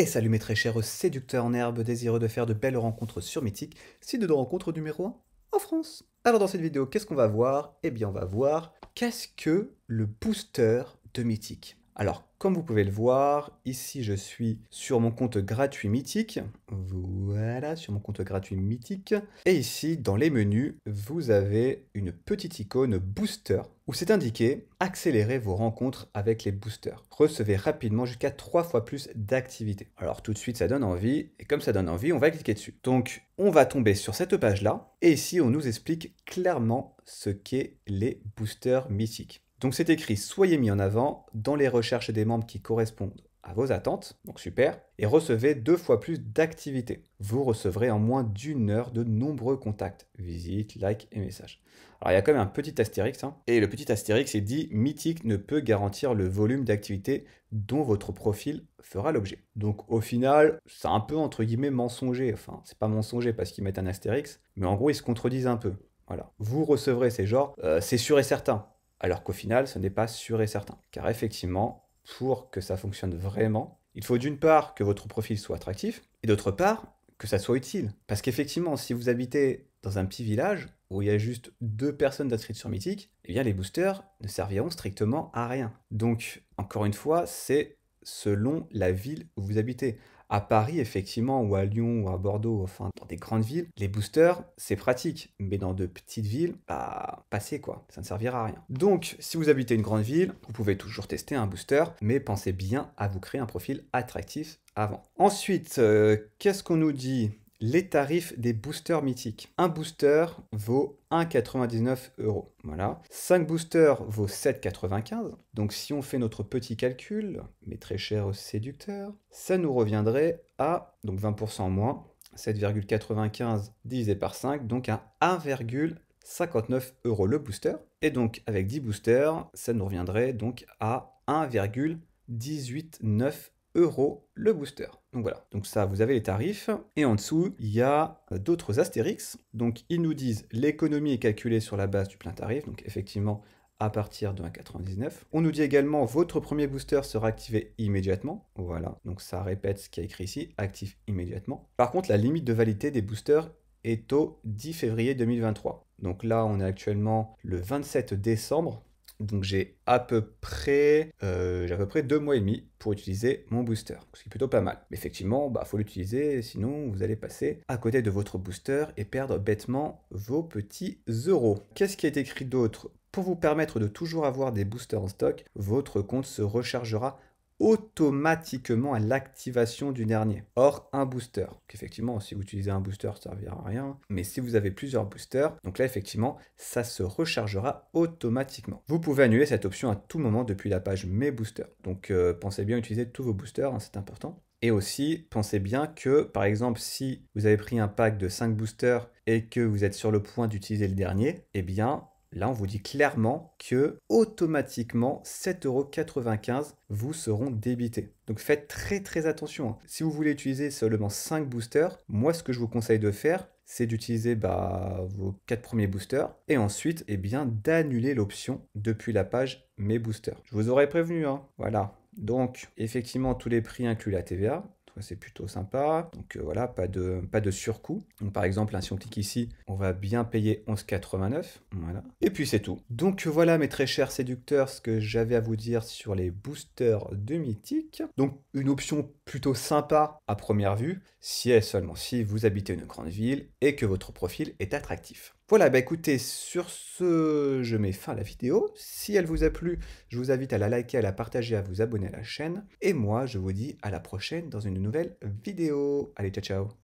Et salut mes très chers séducteurs en herbe désireux de faire de belles rencontres sur Mythique, site de rencontre numéro 1 en France. Alors dans cette vidéo, qu'est-ce qu'on va voir Eh bien on va voir qu'est-ce que le booster de Mythique. Alors, comme vous pouvez le voir, ici je suis sur mon compte gratuit mythique. Voilà, sur mon compte gratuit mythique. Et ici, dans les menus, vous avez une petite icône booster où c'est indiqué accélérer vos rencontres avec les boosters. Recevez rapidement jusqu'à trois fois plus d'activités. Alors tout de suite, ça donne envie. Et comme ça donne envie, on va cliquer dessus. Donc, on va tomber sur cette page-là. Et ici, on nous explique clairement ce qu'est les boosters mythiques. Donc c'est écrit Soyez mis en avant dans les recherches des membres qui correspondent à vos attentes, donc super, et recevez deux fois plus d'activités. Vous recevrez en moins d'une heure de nombreux contacts, visites, likes et messages. Alors il y a quand même un petit astérix, hein. et le petit astérix est dit Mythique ne peut garantir le volume d'activités dont votre profil fera l'objet. Donc au final, c'est un peu entre guillemets mensonger, enfin c'est pas mensonger parce qu'ils mettent un astérix, mais en gros ils se contredisent un peu. Voilà. Vous recevrez ces genres, euh, c'est sûr et certain alors qu'au final, ce n'est pas sûr et certain. Car effectivement, pour que ça fonctionne vraiment, il faut d'une part que votre profil soit attractif, et d'autre part, que ça soit utile. Parce qu'effectivement, si vous habitez dans un petit village où il y a juste deux personnes d'inscrites sur Mythique, eh bien les boosters ne serviront strictement à rien. Donc, encore une fois, c'est selon la ville où vous habitez. À Paris, effectivement, ou à Lyon, ou à Bordeaux, enfin, dans des grandes villes, les boosters, c'est pratique. Mais dans de petites villes, bah, passez quoi. Ça ne servira à rien. Donc, si vous habitez une grande ville, vous pouvez toujours tester un booster, mais pensez bien à vous créer un profil attractif avant. Ensuite, euh, qu'est-ce qu'on nous dit les tarifs des boosters mythiques. Un booster vaut 1,99 euros. Voilà. 5 boosters vaut 7,95. Donc si on fait notre petit calcul, mais très cher séducteur, ça nous reviendrait à donc 20% moins 7,95 divisé par 5, donc à 1,59 euros le booster. Et donc avec 10 boosters, ça nous reviendrait donc à 1,189 euros le booster. Donc voilà, donc ça vous avez les tarifs. Et en dessous, il y a euh, d'autres astérix. Donc ils nous disent l'économie est calculée sur la base du plein tarif. Donc effectivement, à partir de 1,99. On nous dit également votre premier booster sera activé immédiatement. Voilà, donc ça répète ce qui est écrit ici, actif immédiatement. Par contre, la limite de validité des boosters est au 10 février 2023. Donc là, on est actuellement le 27 décembre. Donc j'ai à peu près euh, à peu près deux mois et demi pour utiliser mon booster, ce qui est plutôt pas mal. Mais effectivement, bah faut l'utiliser, sinon vous allez passer à côté de votre booster et perdre bêtement vos petits euros. Qu'est-ce qui est écrit d'autre pour vous permettre de toujours avoir des boosters en stock, votre compte se rechargera automatiquement à l'activation du dernier. Or, un booster. effectivement, si vous utilisez un booster, ça ne servira à rien. Mais si vous avez plusieurs boosters, donc là, effectivement, ça se rechargera automatiquement. Vous pouvez annuler cette option à tout moment depuis la page Mes boosters. Donc, euh, pensez bien utiliser tous vos boosters, hein, c'est important. Et aussi, pensez bien que, par exemple, si vous avez pris un pack de 5 boosters et que vous êtes sur le point d'utiliser le dernier, eh bien, Là, on vous dit clairement que automatiquement 7,95€ vous seront débités. Donc faites très très attention. Hein. Si vous voulez utiliser seulement 5 boosters, moi ce que je vous conseille de faire, c'est d'utiliser bah, vos 4 premiers boosters et ensuite eh bien d'annuler l'option depuis la page mes boosters. Je vous aurais prévenu, hein. voilà. Donc effectivement tous les prix incluent la TVA, c'est plutôt sympa. Donc euh, voilà, pas de, pas de surcoût. par exemple, si on clique ici, on va bien payer 11,89. Voilà. Et puis c'est tout. Donc voilà, mes très chers séducteurs, ce que j'avais à vous dire sur les boosters de Mythique. Donc une option plutôt sympa à première vue, si et seulement si vous habitez une grande ville et que votre profil est attractif. Voilà, bah écoutez, sur ce, je mets fin à la vidéo. Si elle vous a plu, je vous invite à la liker, à la partager, à vous abonner à la chaîne. Et moi, je vous dis à la prochaine dans une nouvelle vidéo. Allez, ciao, ciao